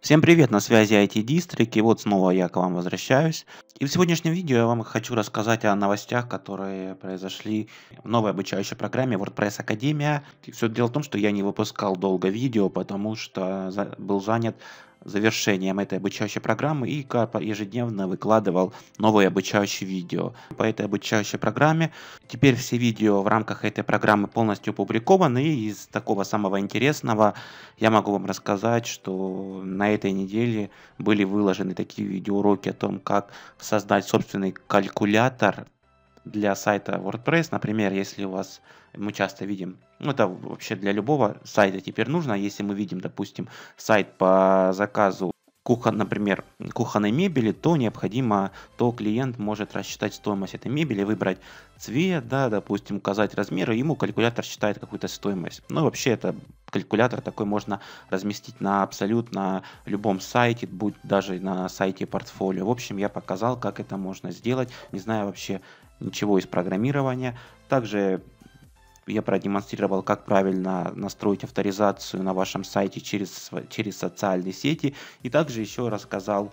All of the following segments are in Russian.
Всем привет, на связи IT District, и вот снова я к вам возвращаюсь. И в сегодняшнем видео я вам хочу рассказать о новостях, которые произошли в новой обучающей программе WordPress Академия. Все дело в том, что я не выпускал долго видео, потому что был занят завершением этой обучающей программы и Карпа ежедневно выкладывал новые обучающие видео по этой обучающей программе. Теперь все видео в рамках этой программы полностью опубликованы и из такого самого интересного я могу вам рассказать, что на этой неделе были выложены такие видеоуроки о том, как создать собственный калькулятор для сайта WordPress, например, если у вас, мы часто видим, ну это вообще для любого сайта теперь нужно, если мы видим, допустим, сайт по заказу кухон, например, кухонной мебели, то необходимо, то клиент может рассчитать стоимость этой мебели, выбрать цвет, да, допустим, указать размеры, ему калькулятор считает какую-то стоимость. Ну, вообще, это калькулятор такой можно разместить на абсолютно любом сайте, будь даже на сайте портфолио. В общем, я показал, как это можно сделать. Не знаю вообще, ничего из программирования. Также я продемонстрировал, как правильно настроить авторизацию на вашем сайте через, через социальные сети. И также еще рассказал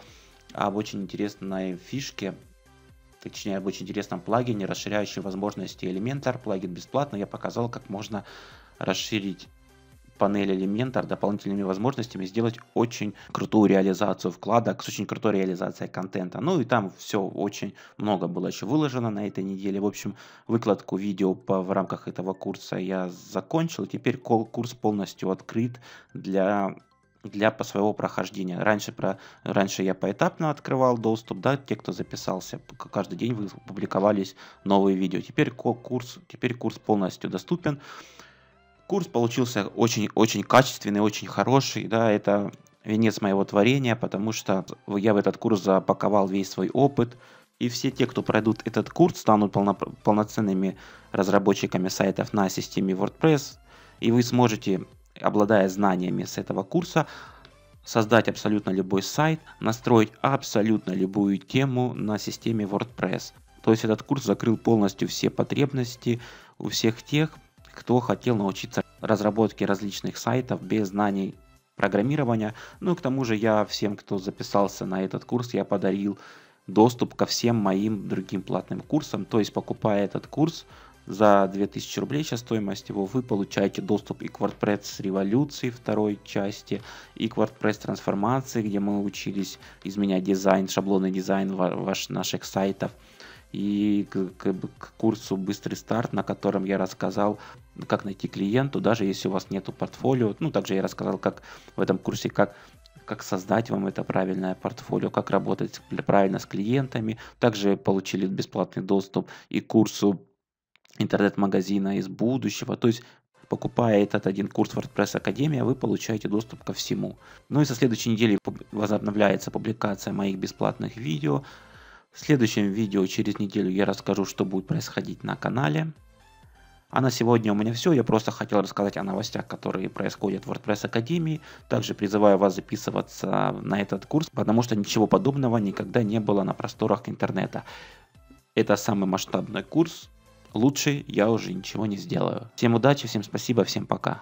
об очень интересной фишке, точнее об очень интересном плагине, расширяющем возможности Elementor. Плагин бесплатный. Я показал, как можно расширить панель Elementor дополнительными возможностями сделать очень крутую реализацию вкладок с очень крутой реализацией контента. Ну и там все очень много было еще выложено на этой неделе. В общем, выкладку видео по, в рамках этого курса я закончил. Теперь курс полностью открыт для для по своего прохождения. Раньше, про, раньше я поэтапно открывал доступ, да, те, кто записался, каждый день публиковались новые видео. Теперь курс, теперь курс полностью доступен. Курс получился очень-очень качественный, очень хороший, да, это венец моего творения, потому что я в этот курс запаковал весь свой опыт, и все те, кто пройдут этот курс, станут полно, полноценными разработчиками сайтов на системе WordPress, и вы сможете, обладая знаниями с этого курса, создать абсолютно любой сайт, настроить абсолютно любую тему на системе WordPress. То есть этот курс закрыл полностью все потребности у всех тех, кто хотел научиться разработке различных сайтов без знаний программирования. Ну и к тому же я всем, кто записался на этот курс, я подарил доступ ко всем моим другим платным курсам. То есть, покупая этот курс за 2000 рублей сейчас стоимость его, вы получаете доступ и к WordPress революции второй части, и к WordPress трансформации, где мы учились изменять дизайн, шаблоны дизайн ваш, наших сайтов и к, к, к курсу «Быстрый старт», на котором я рассказал, как найти клиенту, даже если у вас нету портфолио. Ну, также я рассказал, как в этом курсе, как как создать вам это правильное портфолио, как работать правильно с клиентами. Также получили бесплатный доступ и к курсу интернет-магазина из будущего. То есть Покупая этот один курс WordPress Академия, вы получаете доступ ко всему. Ну и со следующей недели возобновляется публикация моих бесплатных видео, в следующем видео через неделю я расскажу, что будет происходить на канале. А на сегодня у меня все. Я просто хотел рассказать о новостях, которые происходят в WordPress Академии. Также призываю вас записываться на этот курс, потому что ничего подобного никогда не было на просторах интернета. Это самый масштабный курс. Лучше я уже ничего не сделаю. Всем удачи, всем спасибо, всем пока.